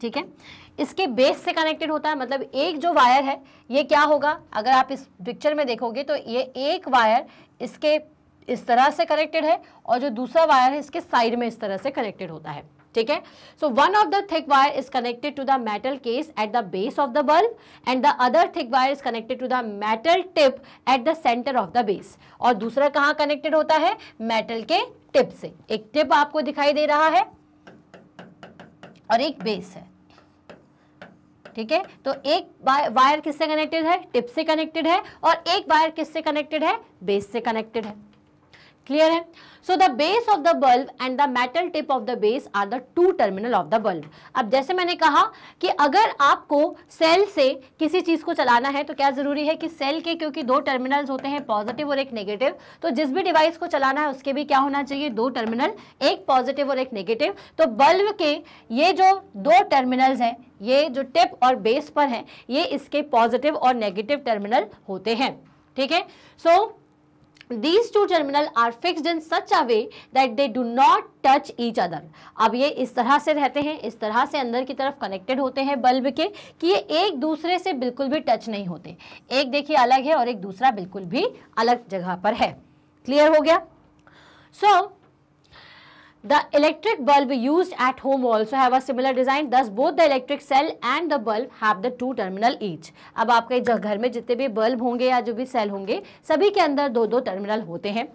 ठीक है इसके बेस से कनेक्टेड होता है मतलब एक जो वायर है ये क्या होगा अगर आप इस पिक्चर में देखोगे तो ये एक वायर इसके इस तरह से कनेक्टेड है और जो दूसरा वायर है इसके साइड में इस तरह से कनेक्टेड होता है ठीक है so one of the thick wire is connected to the metal case at the base of the bulb and the other thick wire is connected to the metal tip at the centre of the base और दूसरा कहाँ connected होता है metal के tip से एक tip आपको दिखाई दे रहा है और एक बेस है ठीक है तो एक वायर किससे कनेक्टेड है टिप से कनेक्टेड है और एक वायर किससे कनेक्टेड है बेस से कनेक्टेड है क्लियर है so the base of the bulb and the metal tip of the base are the two terminal of the bulb अब जैसे मैंने कहा कि अगर आपको सेल से किसी चीज़ को चलाना है तो क्या ज़रूरी है कि सेल के क्योंकि दो टर्मिनल्स होते हैं पॉजिटिव और एक नेगेटिव तो जिस भी डिवाइस को चलाना है उसके भी क्या होना चाहिए दो टर्मिनल एक पॉजिटिव और एक नेगेटिव तो बल्ब के ये जो दो टर्मिनल्स हैं ये जो टिप और बेस पर हैं ये इसके पॉजिटिव और नेगेटिव टर्मिनल होते हैं ठीक है so so, these two terminal are fixed in such a way that they do not touch each other. अब ये इस तरह से रहते हैं इस तरह से अंदर की तरफ कनेक्टेड होते हैं बल्ब के कि ये एक दूसरे से बिल्कुल भी टच नहीं होते एक देखिए अलग है और एक दूसरा बिल्कुल भी अलग जगह पर है क्लियर हो गया so so, the electric bulb use at home also है similar design thus both the electric cell and the bulb bulb have the two terminal अब आपके घर में जितने भी बल्ब होंगे या जो भी सेल होंगे सभी के अंदर दो दो टर्मिनल होते हैं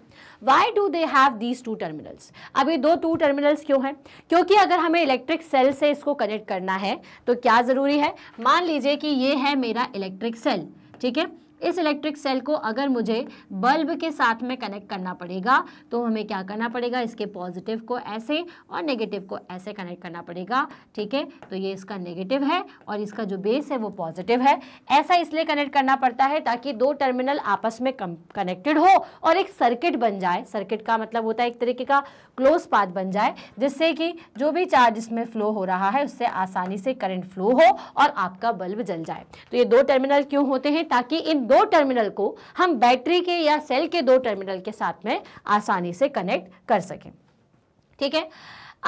why do they have these two terminals अब ये दो टू टर्मिनल्स क्यों हैं क्योंकि अगर हमें इलेक्ट्रिक सेल से इसको कनेक्ट करना है तो क्या ज़रूरी है मान लीजिए कि ये है मेरा इलेक्ट्रिक सेल ठीक है इस इलेक्ट्रिक सेल को अगर मुझे बल्ब के साथ में कनेक्ट करना पड़ेगा तो हमें क्या करना पड़ेगा इसके पॉजिटिव को ऐसे और नेगेटिव को ऐसे कनेक्ट करना पड़ेगा ठीक है तो ये इसका नेगेटिव है और इसका जो बेस है वो पॉजिटिव है ऐसा इसलिए कनेक्ट करना पड़ता है ताकि दो टर्मिनल आपस में कनेक्टेड हो और एक सर्किट बन जाए सर्किट का मतलब होता है एक तरीके का क्लोज पाथ बन जाए जिससे कि जो भी चार्ज इसमें फ्लो हो रहा है उससे आसानी से करंट फ्लो हो और आपका बल्ब जल जाए तो ये दो टर्मिनल क्यों होते हैं ताकि इन दो टर्मिनल को हम बैटरी के या सेल के दो टर्मिनल के साथ में आसानी से कनेक्ट कर सकें ठीक है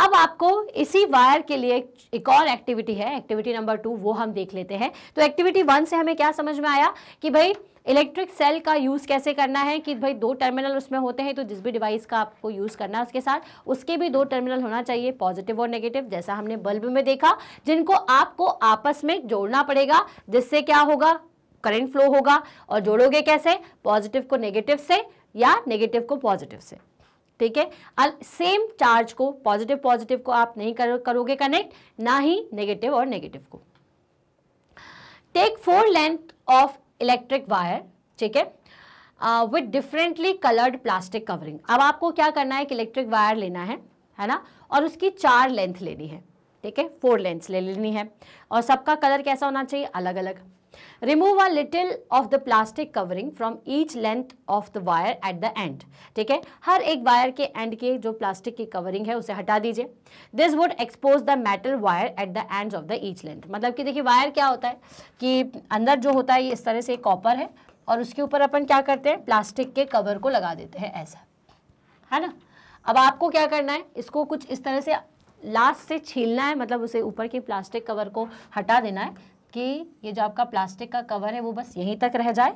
अब आपको इसी वायर के लिए एक और एक्टिविटी है एक्टिविटी नंबर टू वो हम देख लेते हैं तो एक्टिविटी वन से हमें क्या समझ में आया कि भाई इलेक्ट्रिक सेल का यूज़ कैसे करना है कि भाई दो टर्मिनल उसमें होते हैं तो जिस भी डिवाइस का आपको यूज़ करना है उसके साथ उसके भी दो टर्मिनल होना चाहिए पॉजिटिव और नेगेटिव जैसा हमने बल्ब में देखा जिनको आपको आपस में जोड़ना पड़ेगा जिससे क्या होगा करेंट फ्लो होगा और जोड़ोगे कैसे पॉजिटिव को नेगेटिव से या नेगेटिव को पॉजिटिव से ठीक है सेम चार्ज को पॉजिटिव पॉजिटिव को आप नहीं कर, करोगे कनेक्ट ना ही नेगेटिव और नेगेटिव को take four length of electric wire ठीक है with differently coloured plastic covering अब आपको क्या करना है कि इलेक्ट्रिक वायर लेना है है ना और उसकी चार लेंथ लेनी है ठीक है फोर लेंथ ले लेनी है और सबका कलर कैसा होना चाहिए अलग अलग remove a little of the plastic covering from each length of the wire at the end ठीक है हर एक वायर के एंड के जो प्लास्टिक की कवरिंग है उसे हटा दीजिए this would expose the metal wire at the end of the each length मतलब कि देखिए वायर क्या होता है कि अंदर जो होता है ये इस तरह से कॉपर है और उसके ऊपर अपन क्या करते हैं प्लास्टिक के कवर को लगा देते हैं ऐसा है ना अब आपको क्या करना है इसको कुछ इस तरह से लास्ट से छीलना है मतलब उसे ऊपर की प्लास्टिक कवर को हटा देना है कि ये जो आपका प्लास्टिक का कवर है वो बस यहीं तक रह जाए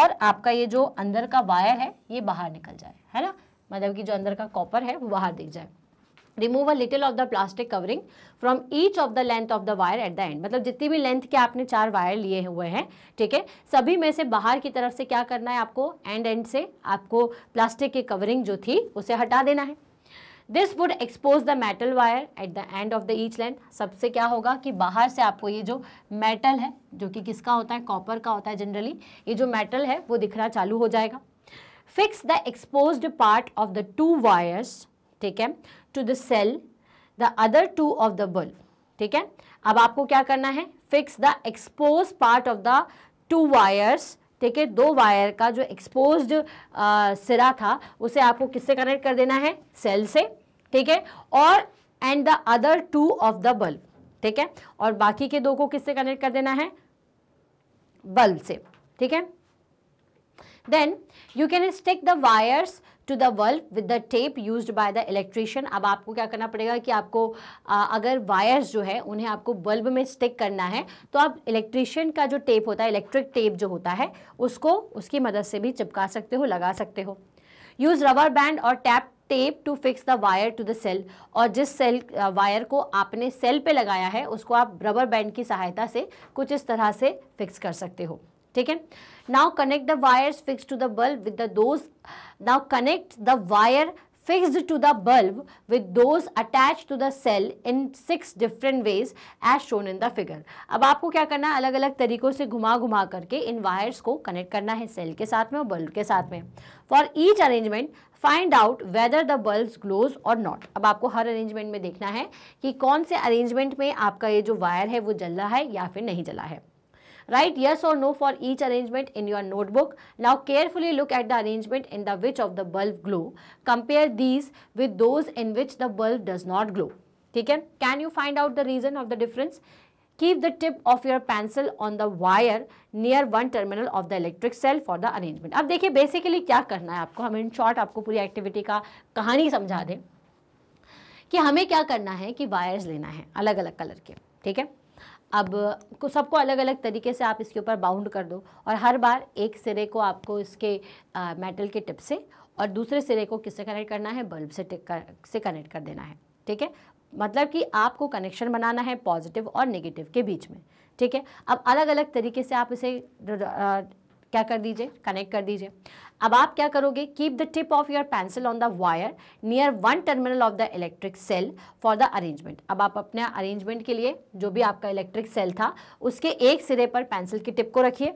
और आपका ये जो अंदर का वायर है ये बाहर निकल जाए है ना मतलब कि जो अंदर का कॉपर है वो बाहर दिख जाए remove a little of the plastic covering from each of the length of the wire at the end मतलब जितनी भी लेंथ के आपने चार वायर लिए हुए हैं ठीक है सभी में से बाहर की तरफ से क्या करना है आपको एंड एंड से आपको प्लास्टिक की कवरिंग जो थी उसे हटा देना है this would expose the metal wire at the end of the each length सबसे क्या होगा कि बाहर से आपको ये जो मेटल है जो कि किसका होता है कॉपर का होता है जनरली ये जो मेटल है वो दिखना चालू हो जाएगा fix the expose part of the two wires ठीक है to the cell the other two of the bulb ठीक है अब आपको क्या करना है fix the expose part of the two wires ठीक है दो वायर का जो एक्सपोज्ड सिरा था उसे आपको किससे कनेक्ट कर देना है सेल से ठीक है और and the other two of the bulb ठीक है और बाकी के दो को किससे कनेक्ट कर देना है बल्ब से ठीक है then you can stick the wires to the bulb with the tape use by the electrician अब आपको क्या करना पड़ेगा कि आपको आ, अगर वायर्स जो है उन्हें आपको बल्ब में स्टिक करना है तो आप इलेक्ट्रिशियन का जो टेप होता है इलेक्ट्रिक टेप जो होता है उसको उसकी मदद से भी चिपका सकते हो लगा सकते हो यूज़ रबर बैंड और tap tape to fix the wire to the cell और जिस सेल वायर को आपने सेल पे लगाया है उसको आप रबर बैंड की सहायता से कुछ इस तरह से फिक्स कर सकते हो ठीक है now connect the wires fix to the bulb with the those now connect the wire fixed to the bulb with दो attach to the cell in six different ways as shown in the figure अब आपको क्या करना है अलग अलग तरीकों से घुमा घुमा करके इन वायर्स को कनेक्ट करना है सेल के साथ में और बल्ब के साथ में for each arrangement find out whether the bulb glows और नॉट अब आपको हर अरेंजमेंट में देखना है कि कौन से अरेंजमेंट में आपका ये जो वायर है वो जल रहा है या फिर नहीं जला है Write yes or no for each arrangement in your notebook. Now carefully look at the arrangement in the which of the bulb glow. Compare these with those in which the bulb does not glow. ठीक है can you find out the reason of the difference keep the tip of your pencil on the wire near one terminal of the electric cell for the arrangement अब देखिए basically क्या करना है आपको हम in short आपको पूरी activity का कहानी समझा दें कि हमें क्या करना है कि वायर्स लेना है अलग अलग कलर के ठीक है अब को सबको अलग अलग तरीके से आप इसके ऊपर बाउंड कर दो और हर बार एक सिरे को आपको इसके आ, मेटल के टिप से और दूसरे सिरे को किससे कनेक्ट करना है बल्ब से कर, से कनेक्ट कर देना है ठीक है मतलब कि आपको कनेक्शन बनाना है पॉजिटिव और नेगेटिव के बीच में ठीक है अब अलग अलग तरीके से आप इसे क्या कर दीजिए कनेक्ट कर दीजिए अब आप क्या करोगे keep the tip of your pencil on the wire near one terminal of the electric cell for the arrangement अब आप अपने अरेंजमेंट के लिए जो भी आपका इलेक्ट्रिक सेल था उसके एक सिरे पर पेंसिल की टिप को रखिए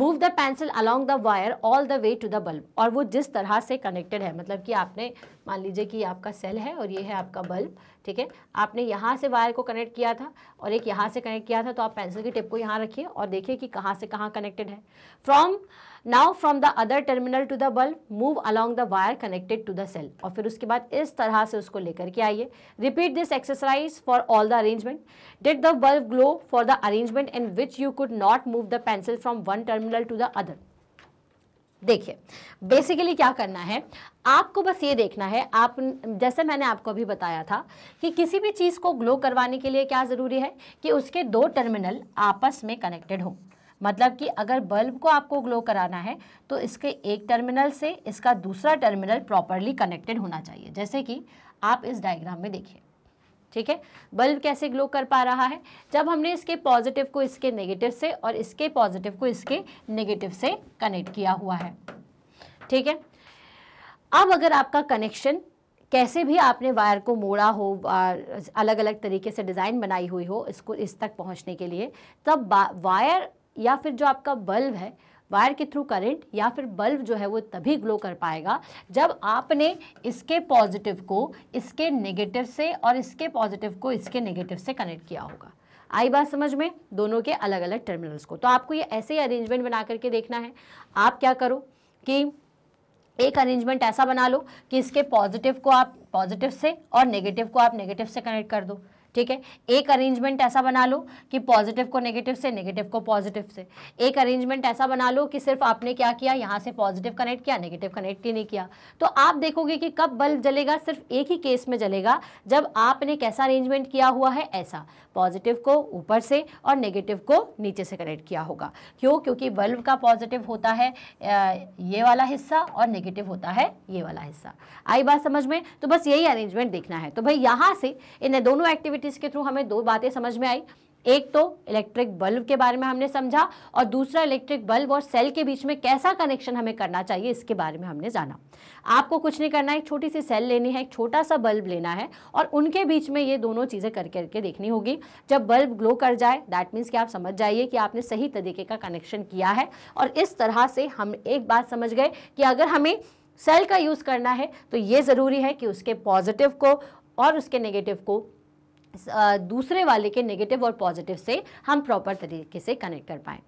move the pencil along the wire all the way to the bulb और वो जिस तरह से कनेक्टेड है मतलब कि आपने मान लीजिए कि आपका सेल है और ये है आपका बल्ब ठीक है आपने यहाँ से वायर को कनेक्ट किया था और एक यहाँ से कनेक्ट किया था तो आप पेंसिल की टिप को यहाँ रखिए और देखिए कि कहाँ से कहाँ कनेक्टेड है from now from the other terminal to the bulb move along the wire connected to the cell और फिर उसके बाद इस तरह से उसको लेकर के आइए repeat this exercise for all the arrangement did the bulb glow for the arrangement in which you could not move the pencil from one terminal to the other देखिए बेसिकली क्या करना है आपको बस ये देखना है आप जैसे मैंने आपको अभी बताया था कि किसी भी चीज़ को ग्लो करवाने के लिए क्या ज़रूरी है कि उसके दो टर्मिनल आपस में कनेक्टेड हों मतलब कि अगर बल्ब को आपको ग्लो कराना है तो इसके एक टर्मिनल से इसका दूसरा टर्मिनल प्रॉपरली कनेक्टेड होना चाहिए जैसे कि आप इस डायग्राम में देखिए ठीक है बल्ब कैसे ग्लो कर पा रहा है जब हमने इसके पॉजिटिव को इसके नेगेटिव से और इसके पॉजिटिव को इसके नेगेटिव से कनेक्ट किया हुआ है ठीक है अब अगर आपका कनेक्शन कैसे भी आपने वायर को मोड़ा हो अलग अलग तरीके से डिज़ाइन बनाई हुई हो इसको इस तक पहुंचने के लिए तब वायर या फिर जो आपका बल्ब है वायर के थ्रू करंट या फिर बल्ब जो है वो तभी ग्लो कर पाएगा जब आपने इसके पॉजिटिव को इसके नेगेटिव से और इसके पॉजिटिव को इसके नेगेटिव से कनेक्ट किया होगा आई बात समझ में दोनों के अलग अलग टर्मिनल्स को तो आपको ये ऐसे ही अरेंजमेंट बना करके देखना है आप क्या करो कि एक अरेंजमेंट ऐसा बना लो कि इसके पॉजिटिव को आप पॉजिटिव से और नेगेटिव को आप नेगेटिव से कनेक्ट कर दो ठीक है एक अरेंजमेंट ऐसा बना लो कि पॉजिटिव को नेगेटिव से नेगेटिव को पॉजिटिव से एक अरेंजमेंट ऐसा बना लो कि सिर्फ आपने क्या किया यहाँ से पॉजिटिव कनेक्ट किया नेगेटिव कनेक्ट ही नहीं किया तो आप देखोगे कि कब बल्ब जलेगा सिर्फ एक ही केस में जलेगा जब आपने कैसा अरेंजमेंट किया हुआ है ऐसा पॉजिटिव को ऊपर से और नेगेटिव को नीचे से कनेक्ट किया होगा क्यों क्योंकि बल्ब का पॉजिटिव होता है ये वाला हिस्सा और नेगेटिव होता है ये वाला हिस्सा आई बात समझ में तो बस यही अरेंजमेंट देखना है तो भाई यहाँ से इन दोनों एक्टिविटी एक्टिविटीज के थ्रू हमें दो बातें समझ में आई एक तो इलेक्ट्रिक बल्ब के बारे में हमने समझा और दूसरा इलेक्ट्रिक बल्ब और सेल के बीच में कैसा कनेक्शन हमें करना चाहिए इसके बारे में हमने जाना आपको कुछ नहीं करना है एक छोटी सी सेल लेनी है एक छोटा सा बल्ब लेना है और उनके बीच में ये दोनों चीज़ें कर करके देखनी होगी जब बल्ब ग्लो कर जाए दैट मीन्स कि आप समझ जाइए कि आपने सही तरीके का कनेक्शन किया है और इस तरह से हम एक बात समझ गए कि अगर हमें सेल का यूज़ करना है तो ये ज़रूरी है कि उसके पॉजिटिव को और उसके नेगेटिव को दूसरे वाले के नेगेटिव और पॉजिटिव से हम प्रॉपर तरीके से कनेक्ट कर पाएँ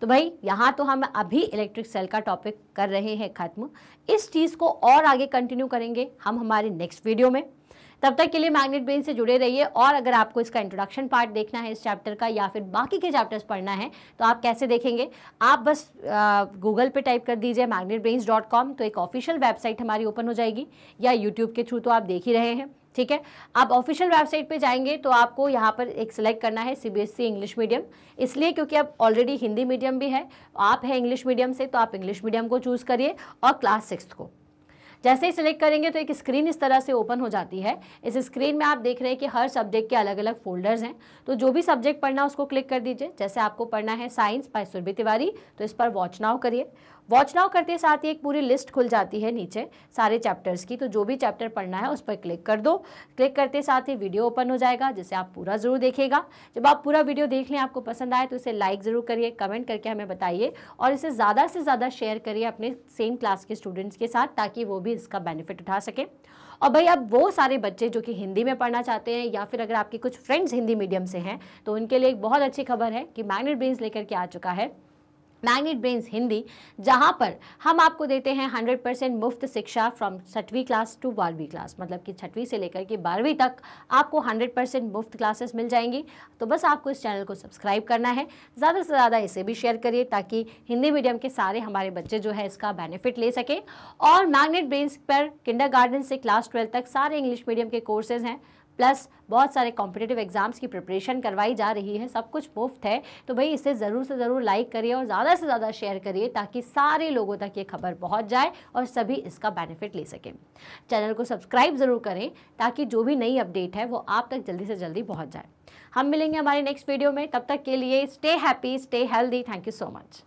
तो भाई यहाँ तो हम अभी इलेक्ट्रिक सेल का टॉपिक कर रहे हैं ख़त्म इस चीज़ को और आगे कंटिन्यू करेंगे हम हमारे नेक्स्ट वीडियो में तब तक के लिए मैग्नेट ब्रेन से जुड़े रहिए और अगर आपको इसका इंट्रोडक्शन पार्ट देखना है इस चैप्टर का या फिर बाकी के चैप्टर्स पढ़ना है तो आप कैसे देखेंगे आप बस गूगल पे टाइप कर दीजिए मैग्नेट तो एक ऑफिशियल वेबसाइट हमारी ओपन हो जाएगी या यूट्यूब के थ्रू तो आप देख ही रहे हैं ठीक है आप ऑफिशियल वेबसाइट पे जाएंगे तो आपको यहाँ पर एक सिलेक्ट करना है सीबीएसई इंग्लिश मीडियम इसलिए क्योंकि आप ऑलरेडी हिंदी मीडियम भी है आप हैं इंग्लिश मीडियम से तो आप इंग्लिश मीडियम को चूज़ करिए और क्लास सिक्स को जैसे ही सिलेक्ट करेंगे तो एक स्क्रीन इस तरह से ओपन हो जाती है इस स्क्रीन में आप देख रहे हैं कि हर सब्जेक्ट के अलग अलग फोल्डर्स हैं तो जो भी सब्जेक्ट पढ़ना है उसको क्लिक कर दीजिए जैसे आपको पढ़ना है साइंस बाय सुरभि तिवारी तो इस पर वॉच नाउ करिए वॉच नाउ करते साथ ही एक पूरी लिस्ट खुल जाती है नीचे सारे चैप्टर्स की तो जो भी चैप्टर पढ़ना है उस पर क्लिक कर दो क्लिक करते साथ ही वीडियो ओपन हो जाएगा जिसे आप पूरा ज़रूर देखेगा जब आप पूरा वीडियो देख लें आपको पसंद आए तो इसे लाइक ज़रूर करिए कमेंट करके हमें बताइए और इसे ज़्यादा से ज़्यादा शेयर करिए अपने सेम क्लास के स्टूडेंट्स के साथ ताकि वो भी इसका बेनिफिट उठा सकें और भाई अब वो सारे बच्चे जो कि हिंदी में पढ़ना चाहते हैं या फिर अगर आपके कुछ फ्रेंड्स हिंदी मीडियम से हैं तो उनके लिए एक बहुत अच्छी खबर है कि मैग्नेट ब्रेन्स लेकर के आ चुका है मैग्नेट ब्रेन्स हिंदी जहाँ पर हम आपको देते हैं 100 परसेंट मुफ्त शिक्षा फ्रॉम छठवीं क्लास टू बारहवीं क्लास मतलब कि छठवीं से लेकर के बारहवीं तक आपको 100 परसेंट मुफ्त क्लासेस मिल जाएंगी तो बस आपको इस चैनल को सब्सक्राइब करना है ज़्यादा से ज़्यादा इसे भी शेयर करिए ताकि हिंदी मीडियम के सारे हमारे बच्चे जो है इसका बेनिफिट ले सकें और मैग्नेट ब्रेन्स पर किंडर से क्लास ट्वेल्व तक सारे इंग्लिश मीडियम के कोर्सेज़ हैं प्लस बहुत सारे कॉम्पिटेटिव एग्जाम्स की प्रिपरेशन करवाई जा रही है सब कुछ मुफ्त है तो भाई इसे ज़रूर से ज़रूर लाइक करिए और ज़्यादा से ज़्यादा शेयर करिए ताकि सारे लोगों तक ये खबर पहुँच जाए और सभी इसका बेनिफिट ले सकें चैनल को सब्सक्राइब ज़रूर करें ताकि जो भी नई अपडेट है वो आप तक जल्दी से जल्दी पहुँच जाए हम मिलेंगे हमारे नेक्स्ट वीडियो में तब तक के लिए stay happy stay healthy thank you so much